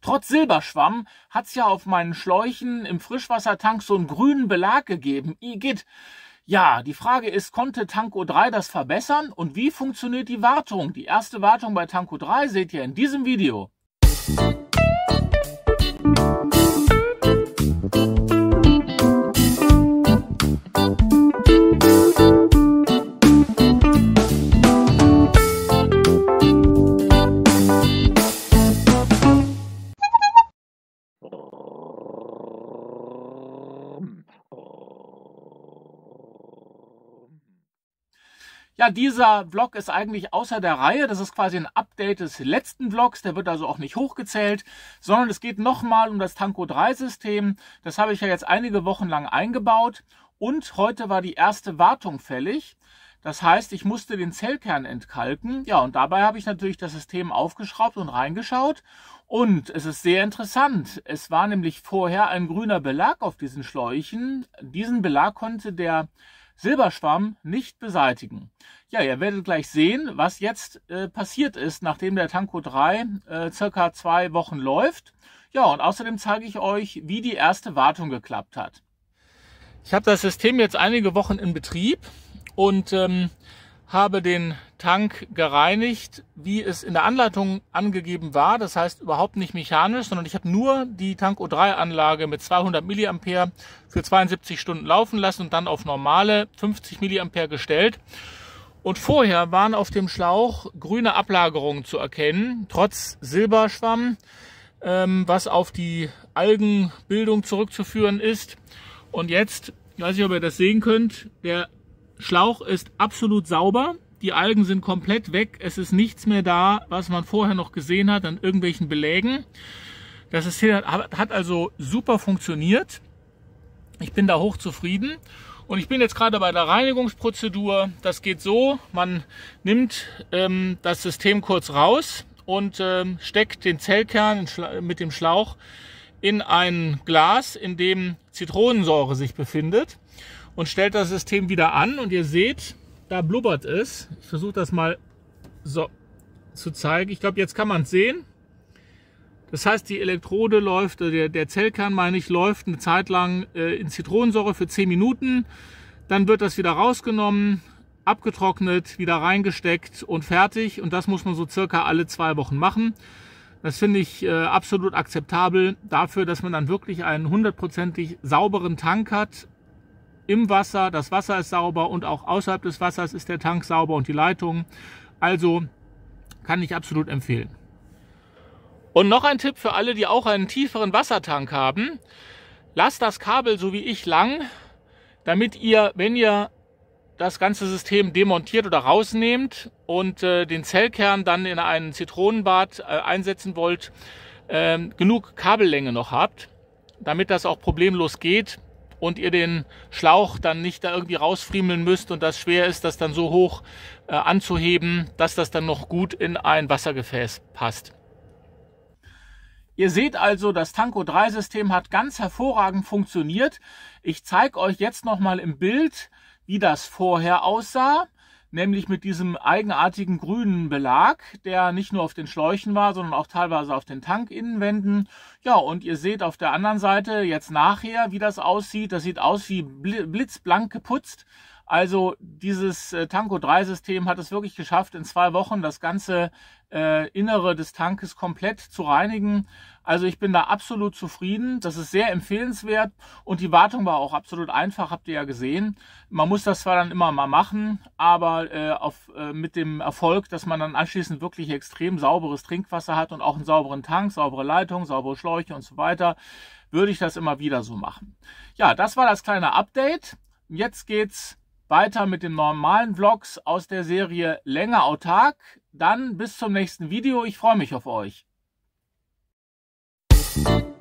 Trotz Silberschwamm hat's ja auf meinen Schläuchen im Frischwassertank so einen grünen Belag gegeben. Igitt. Ja, die Frage ist, konnte Tanko 3 das verbessern und wie funktioniert die Wartung? Die erste Wartung bei Tanko 3 seht ihr in diesem Video. Ja, dieser Vlog ist eigentlich außer der Reihe. Das ist quasi ein Update des letzten Vlogs. Der wird also auch nicht hochgezählt, sondern es geht nochmal um das Tanko 3 System. Das habe ich ja jetzt einige Wochen lang eingebaut. Und heute war die erste Wartung fällig. Das heißt, ich musste den Zellkern entkalken. Ja, und dabei habe ich natürlich das System aufgeschraubt und reingeschaut. Und es ist sehr interessant. Es war nämlich vorher ein grüner Belag auf diesen Schläuchen. Diesen Belag konnte der Silberschwamm nicht beseitigen. Ja, ihr werdet gleich sehen, was jetzt äh, passiert ist, nachdem der Tanko 3 äh, circa zwei Wochen läuft. Ja, und außerdem zeige ich euch, wie die erste Wartung geklappt hat. Ich habe das System jetzt einige Wochen in Betrieb und ähm, habe den Tank gereinigt, wie es in der Anleitung angegeben war. Das heißt überhaupt nicht mechanisch, sondern ich habe nur die Tank O3-Anlage mit 200 mA für 72 Stunden laufen lassen und dann auf normale 50 mA gestellt. Und vorher waren auf dem Schlauch grüne Ablagerungen zu erkennen, trotz Silberschwamm, ähm, was auf die Algenbildung zurückzuführen ist. Und jetzt, ich weiß nicht, ob ihr das sehen könnt, der Schlauch ist absolut sauber. Die Algen sind komplett weg. Es ist nichts mehr da, was man vorher noch gesehen hat an irgendwelchen Belägen. Das System hat also super funktioniert. Ich bin da hoch zufrieden. Und ich bin jetzt gerade bei der Reinigungsprozedur. Das geht so, man nimmt ähm, das System kurz raus und ähm, steckt den Zellkern mit dem Schlauch in ein Glas, in dem Zitronensäure sich befindet und stellt das System wieder an und ihr seht, da blubbert es. Ich versuche das mal so zu zeigen. Ich glaube, jetzt kann man es sehen. Das heißt, die Elektrode läuft, äh, der, der, Zellkern meine ich, läuft eine Zeit lang äh, in Zitronensäure für 10 Minuten. Dann wird das wieder rausgenommen, abgetrocknet, wieder reingesteckt und fertig. Und das muss man so circa alle zwei Wochen machen. Das finde ich äh, absolut akzeptabel dafür, dass man dann wirklich einen hundertprozentig sauberen Tank hat im Wasser, das Wasser ist sauber und auch außerhalb des Wassers ist der Tank sauber und die Leitungen. Also kann ich absolut empfehlen. Und noch ein Tipp für alle, die auch einen tieferen Wassertank haben. Lasst das Kabel so wie ich lang, damit ihr, wenn ihr das ganze System demontiert oder rausnehmt und äh, den Zellkern dann in einen Zitronenbad äh, einsetzen wollt, äh, genug Kabellänge noch habt, damit das auch problemlos geht und ihr den Schlauch dann nicht da irgendwie rausfriemeln müsst und das schwer ist, das dann so hoch äh, anzuheben, dass das dann noch gut in ein Wassergefäß passt. Ihr seht also, das Tanko 3 System hat ganz hervorragend funktioniert. Ich zeige euch jetzt nochmal im Bild, wie das vorher aussah nämlich mit diesem eigenartigen grünen Belag, der nicht nur auf den Schläuchen war, sondern auch teilweise auf den Tankinnenwänden. Ja, und ihr seht auf der anderen Seite jetzt nachher, wie das aussieht. Das sieht aus wie blitzblank geputzt. Also dieses äh, Tanko 3-System hat es wirklich geschafft, in zwei Wochen das ganze äh, Innere des Tankes komplett zu reinigen. Also ich bin da absolut zufrieden. Das ist sehr empfehlenswert und die Wartung war auch absolut einfach, habt ihr ja gesehen. Man muss das zwar dann immer mal machen, aber äh, auf, äh, mit dem Erfolg, dass man dann anschließend wirklich extrem sauberes Trinkwasser hat und auch einen sauberen Tank, saubere Leitung, saubere Schläuche und so weiter, würde ich das immer wieder so machen. Ja, das war das kleine Update. Jetzt geht's weiter mit den normalen Vlogs aus der Serie Länger autark. Dann bis zum nächsten Video. Ich freue mich auf euch. Musik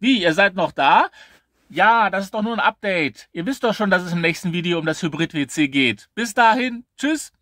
Wie, ihr seid noch da? Ja, das ist doch nur ein Update. Ihr wisst doch schon, dass es im nächsten Video um das Hybrid-WC geht. Bis dahin, tschüss!